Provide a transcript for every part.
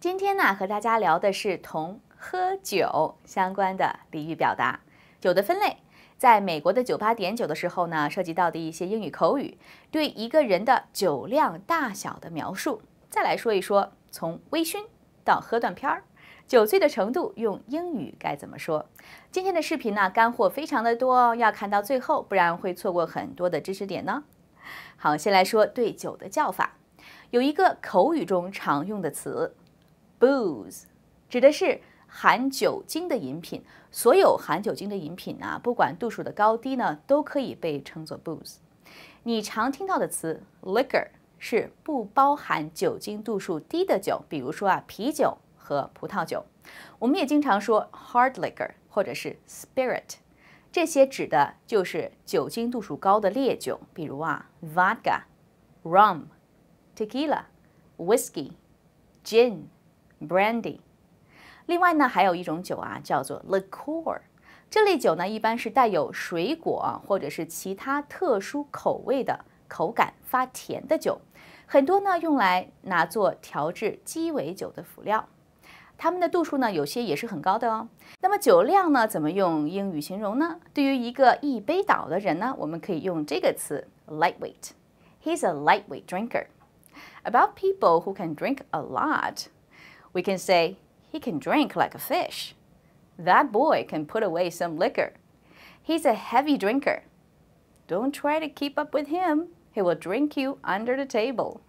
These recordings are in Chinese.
今天呢，和大家聊的是同喝酒相关的俚语表达。酒的分类，在美国的酒吧点酒的时候呢，涉及到的一些英语口语，对一个人的酒量大小的描述。再来说一说，从微醺到喝断片儿，酒醉的程度用英语该怎么说？今天的视频呢，干货非常的多哦，要看到最后，不然会错过很多的知识点呢。好，先来说对酒的叫法，有一个口语中常用的词。Booze 指的是含酒精的饮品，所有含酒精的饮品啊，不管度数的高低呢，都可以被称作 booze。你常听到的词 liquor 是不包含酒精度数低的酒，比如说啊啤酒和葡萄酒。我们也经常说 hard liquor 或者是 spirit，这些指的就是酒精度数高的烈酒，比如啊 vodka、rum、tequila、whiskey、gin。Brandy，另外呢，还有一种酒啊，叫做 Liqueur。这类酒呢，一般是带有水果或者是其他特殊口味的，口感发甜的酒，很多呢用来拿做调制鸡尾酒的辅料。他们的度数呢，有些也是很高的哦。那么酒量呢，怎么用英语形容呢？对于一个一杯倒的人呢，我们可以用这个词 lightweight。He's a lightweight drinker. About people who can drink a lot. We can say, he can drink like a fish. That boy can put away some liquor. He's a heavy drinker. Don't try to keep up with him. He will drink you under the table.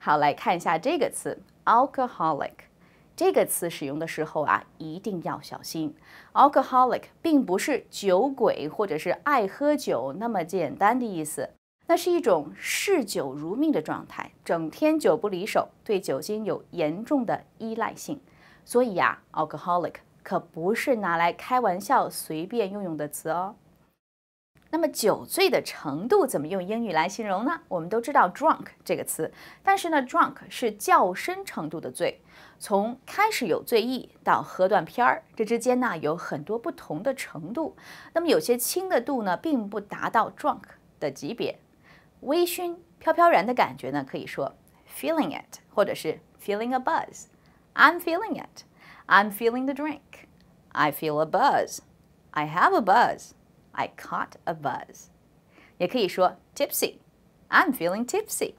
好，来看一下这个词 alcoholic。这个词使用的时候啊，一定要小心。alcoholic 并不是酒鬼或者是爱喝酒那么简单的意思，那是一种嗜酒如命的状态，整天酒不离手，对酒精有严重的依赖性。所以呀，alcoholic 可不是拿来开玩笑、随便用用的词哦。那么酒醉的程度怎么用英语来形容呢？我们都知道 drunk 这个词，但是呢，drunk 是较深程度的醉，从开始有醉意到喝断片儿，这之间呢有很多不同的程度。那么有些轻的度呢，并不达到 drunk 的级别。微醺、飘飘然的感觉呢，可以说 feeling it，或者是 feeling a buzz。I'm feeling it. I'm feeling the drink. I feel a buzz. I have a buzz. I caught a buzz. 也可以说 tipsy. I'm feeling tipsy.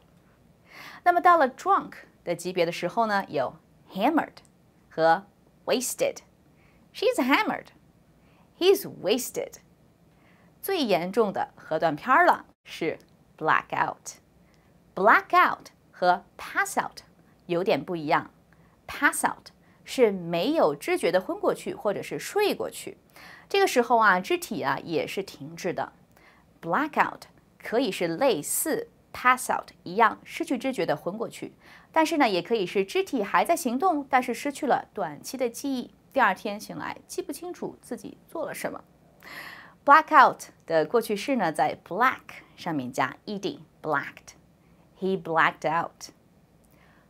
那么到了 drunk 的级别的时候呢，有 hammered 和 She's hammered. He's wasted. 最严重的喝断片了是 Black out，black out 和 pass out 有点不一样。Pass out 是没有知觉的昏过去，或者是睡过去，这个时候啊，肢体啊也是停滞的。Black out 可以是类似 pass out 一样失去知觉的昏过去，但是呢，也可以是肢体还在行动，但是失去了短期的记忆，第二天醒来记不清楚自己做了什么。blackout 的过去式呢，在 black 上面加 ed，blacked。He blacked out。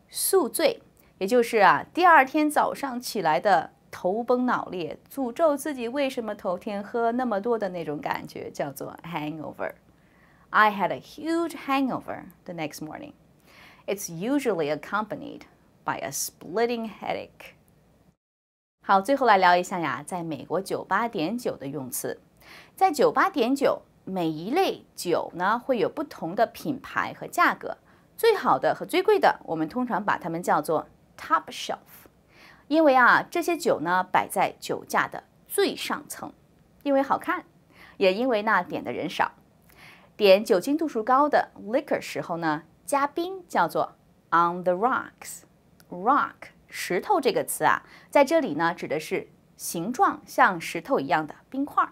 宿醉，也就是啊，第二天早上起来的头崩脑裂，诅咒自己为什么头天喝那么多的那种感觉，叫做 hangover。I had a huge hangover the next morning. It's usually accompanied by a splitting headache. 好，最后来聊一下呀，在美国酒吧点酒的用词。在酒吧点酒，每一类酒呢会有不同的品牌和价格。最好的和最贵的，我们通常把它们叫做 top shelf，因为啊，这些酒呢摆在酒架的最上层，因为好看，也因为那点的人少。点酒精度数高的 liquor 时候呢，加冰叫做 on the rocks。rock，石头这个词啊，在这里呢指的是形状像石头一样的冰块。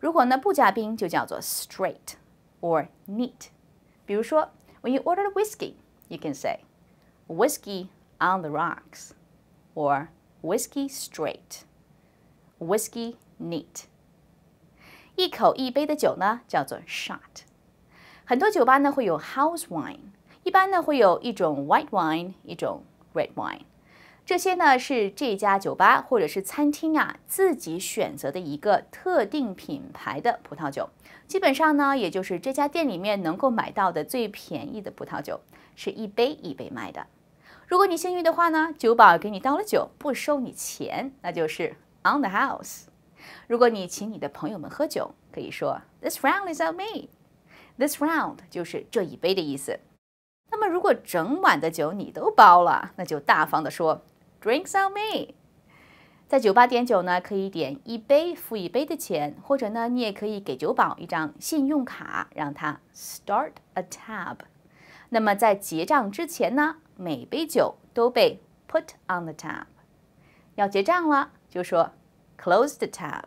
如果呢不加冰，就叫做 straight or neat。比如说，When you order whiskey, you can say whiskey on the rocks or whiskey straight, whiskey neat。一口一杯的酒呢叫做 shot。很多酒吧呢会有 house wine，一般呢会有一种 white wine，一种 red wine。这些呢是这家酒吧或者是餐厅啊自己选择的一个特定品牌的葡萄酒，基本上呢也就是这家店里面能够买到的最便宜的葡萄酒，是一杯一杯卖的。如果你幸运的话呢，酒保给你倒了酒不收你钱，那就是 on the house。如果你请你的朋友们喝酒，可以说 this round is on me。this round 就是这一杯的意思。那么如果整晚的酒你都包了，那就大方的说。Drinks on me，在酒吧点酒呢，可以点一杯付一杯的钱，或者呢，你也可以给酒保一张信用卡，让他 start a tab。那么在结账之前呢，每杯酒都被 put on the tab。要结账了，就说 close the tab。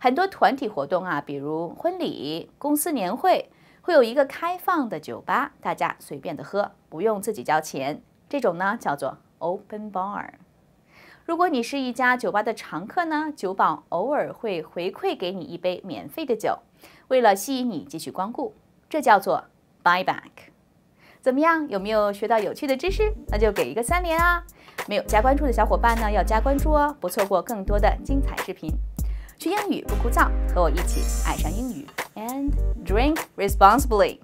很多团体活动啊，比如婚礼、公司年会，会有一个开放的酒吧，大家随便的喝，不用自己交钱。这种呢，叫做 Open bar。如果你是一家酒吧的常客呢，酒保偶尔会回馈给你一杯免费的酒，为了吸引你继续光顾，这叫做 buy back。怎么样，有没有学到有趣的知识？那就给一个三连啊！没有加关注的小伙伴呢，要加关注哦，不错过更多的精彩视频。学英语不枯燥，和我一起爱上英语，and drink responsibly。